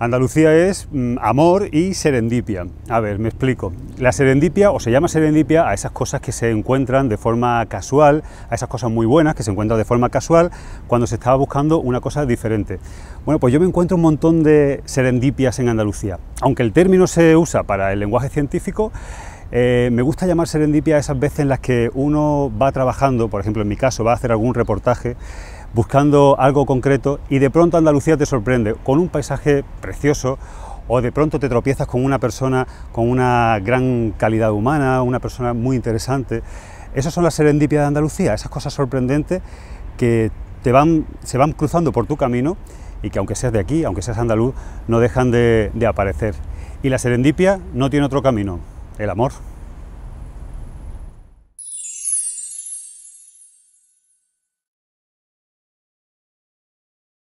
Andalucía es mm, amor y serendipia. A ver, me explico. La serendipia, o se llama serendipia, a esas cosas que se encuentran de forma casual, a esas cosas muy buenas que se encuentran de forma casual cuando se estaba buscando una cosa diferente. Bueno, pues yo me encuentro un montón de serendipias en Andalucía. Aunque el término se usa para el lenguaje científico, eh, me gusta llamar serendipia a esas veces en las que uno va trabajando, por ejemplo en mi caso, va a hacer algún reportaje buscando algo concreto y de pronto Andalucía te sorprende con un paisaje precioso o de pronto te tropiezas con una persona con una gran calidad humana, una persona muy interesante. Esas son las serendipias de Andalucía, esas cosas sorprendentes que te van, se van cruzando por tu camino y que aunque seas de aquí, aunque seas andaluz, no dejan de, de aparecer. Y la serendipia no tiene otro camino, el amor.